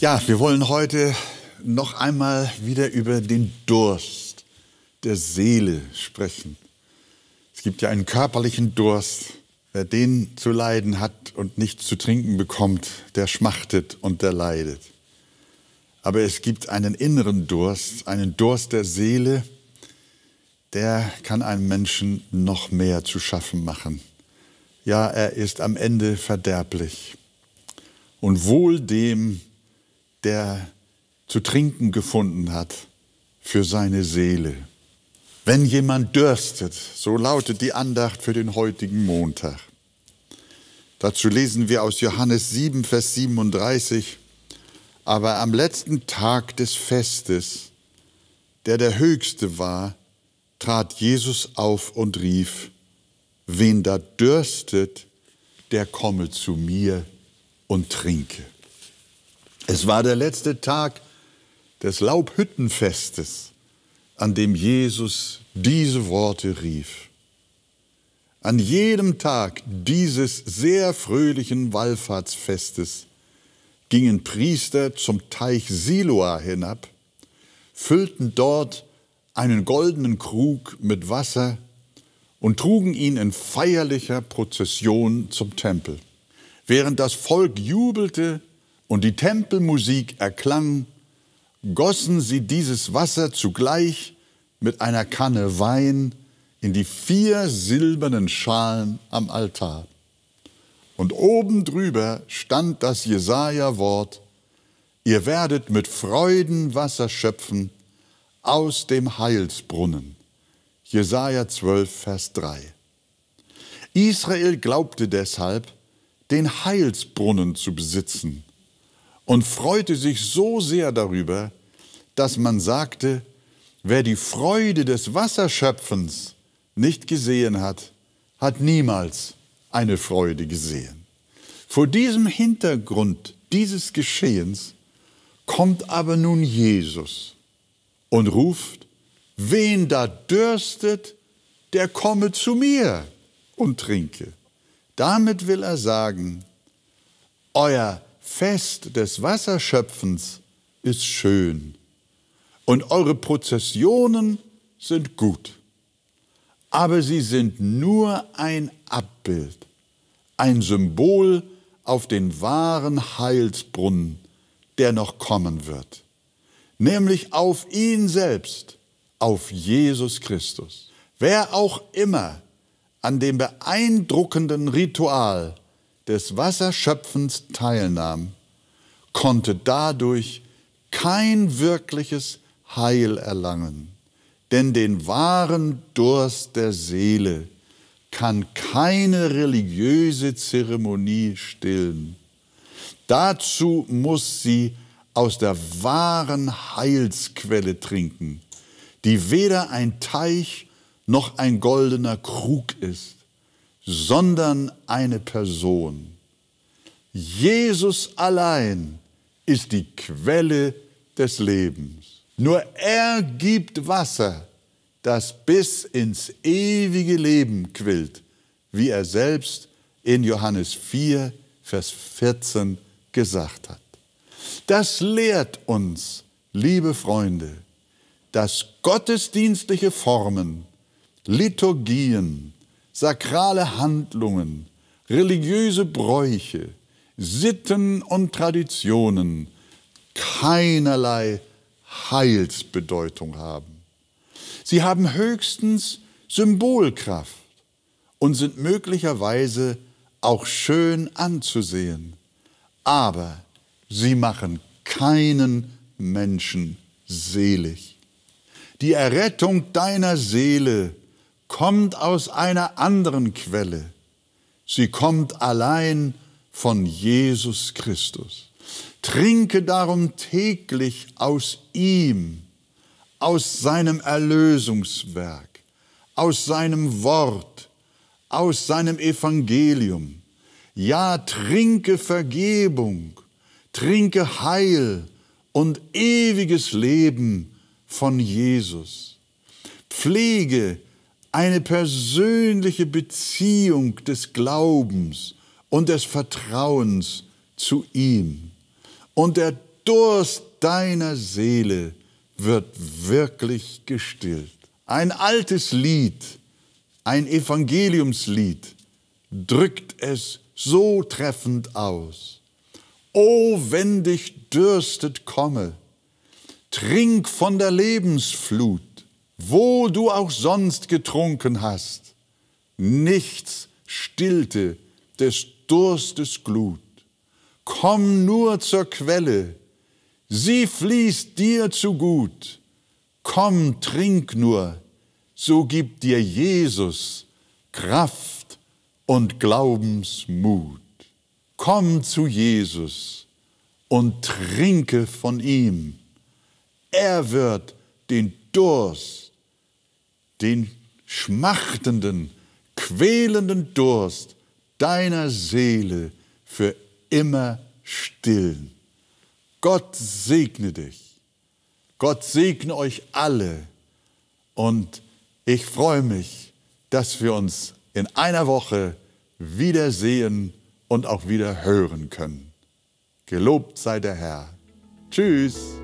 Ja, wir wollen heute noch einmal wieder über den Durst der Seele sprechen. Es gibt ja einen körperlichen Durst. Wer den zu leiden hat und nichts zu trinken bekommt, der schmachtet und der leidet. Aber es gibt einen inneren Durst, einen Durst der Seele, der kann einem Menschen noch mehr zu schaffen machen. Ja, er ist am Ende verderblich. Und wohl dem, der zu trinken gefunden hat für seine Seele. Wenn jemand dürstet, so lautet die Andacht für den heutigen Montag. Dazu lesen wir aus Johannes 7, Vers 37. Aber am letzten Tag des Festes, der der höchste war, trat Jesus auf und rief, Wen da dürstet, der komme zu mir und trinke. Es war der letzte Tag des Laubhüttenfestes, an dem Jesus diese Worte rief. An jedem Tag dieses sehr fröhlichen Wallfahrtsfestes gingen Priester zum Teich Siloa hinab, füllten dort einen goldenen Krug mit Wasser und trugen ihn in feierlicher Prozession zum Tempel. Während das Volk jubelte, und die Tempelmusik erklang, gossen sie dieses Wasser zugleich mit einer Kanne Wein in die vier silbernen Schalen am Altar. Und oben drüber stand das Jesaja-Wort: Ihr werdet mit Freuden Wasser schöpfen aus dem Heilsbrunnen. Jesaja 12, Vers 3. Israel glaubte deshalb, den Heilsbrunnen zu besitzen und freute sich so sehr darüber, dass man sagte, wer die Freude des Wasserschöpfens nicht gesehen hat, hat niemals eine Freude gesehen. Vor diesem Hintergrund dieses Geschehens kommt aber nun Jesus und ruft, wen da dürstet, der komme zu mir und trinke. Damit will er sagen, euer Fest des Wasserschöpfens ist schön und eure Prozessionen sind gut, aber sie sind nur ein Abbild, ein Symbol auf den wahren Heilsbrunnen, der noch kommen wird, nämlich auf ihn selbst, auf Jesus Christus. Wer auch immer an dem beeindruckenden Ritual des Wasserschöpfens teilnahm, konnte dadurch kein wirkliches Heil erlangen. Denn den wahren Durst der Seele kann keine religiöse Zeremonie stillen. Dazu muss sie aus der wahren Heilsquelle trinken, die weder ein Teich noch ein goldener Krug ist sondern eine Person. Jesus allein ist die Quelle des Lebens. Nur er gibt Wasser, das bis ins ewige Leben quillt, wie er selbst in Johannes 4, Vers 14 gesagt hat. Das lehrt uns, liebe Freunde, dass gottesdienstliche Formen, Liturgien, sakrale Handlungen, religiöse Bräuche, Sitten und Traditionen keinerlei Heilsbedeutung haben. Sie haben höchstens Symbolkraft und sind möglicherweise auch schön anzusehen, aber sie machen keinen Menschen selig. Die Errettung deiner Seele kommt aus einer anderen Quelle. Sie kommt allein von Jesus Christus. Trinke darum täglich aus ihm, aus seinem Erlösungswerk, aus seinem Wort, aus seinem Evangelium. Ja, trinke Vergebung, trinke Heil und ewiges Leben von Jesus. Pflege eine persönliche Beziehung des Glaubens und des Vertrauens zu ihm. Und der Durst deiner Seele wird wirklich gestillt. Ein altes Lied, ein Evangeliumslied drückt es so treffend aus. O, wenn dich dürstet, komme, trink von der Lebensflut wo du auch sonst getrunken hast, nichts stillte des Durstes Glut. Komm nur zur Quelle, sie fließt dir zu gut. Komm, trink nur, so gibt dir Jesus Kraft und Glaubensmut. Komm zu Jesus und trinke von ihm. Er wird den Durst den schmachtenden, quälenden Durst deiner Seele für immer stillen. Gott segne dich. Gott segne euch alle. Und ich freue mich, dass wir uns in einer Woche wiedersehen und auch wieder hören können. Gelobt sei der Herr. Tschüss.